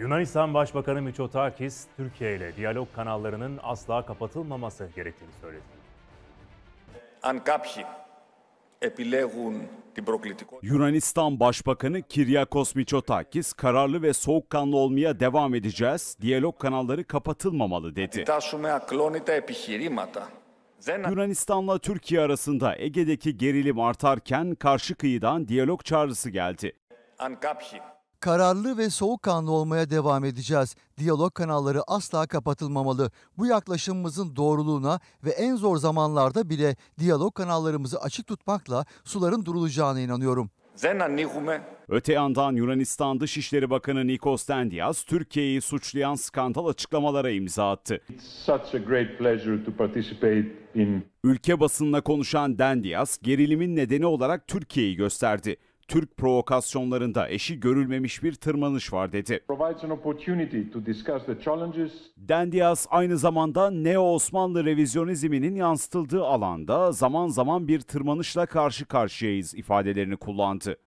Yunanistan Başbakanı Mitsotakis, Türkiye ile diyalog kanallarının asla kapatılmaması gerektiğini söyledi. Αν Yunanistan Başbakanı Kiryakos Mitsotakis kararlı ve soğukkanlı olmaya devam edeceğiz. Diyalog kanalları kapatılmamalı dedi. Yunanistan'la Türkiye arasında Ege'deki gerilim artarken karşı kıyıdan diyalog çağrısı geldi kararlı ve soğukkanlı olmaya devam edeceğiz. Diyalog kanalları asla kapatılmamalı. Bu yaklaşımımızın doğruluğuna ve en zor zamanlarda bile diyalog kanallarımızı açık tutmakla suların durulacağına inanıyorum. Öte yandan Yunanistan Dışişleri Bakanı Nikos Dendias Türkiye'yi suçlayan skandal açıklamalara imza attı. Ülke basınına konuşan Dendias gerilimin nedeni olarak Türkiye'yi gösterdi. Türk provokasyonlarında eşi görülmemiş bir tırmanış var dedi. Dendias aynı zamanda Neo-Osmanlı revizyonizminin yansıtıldığı alanda zaman zaman bir tırmanışla karşı karşıyayız ifadelerini kullandı.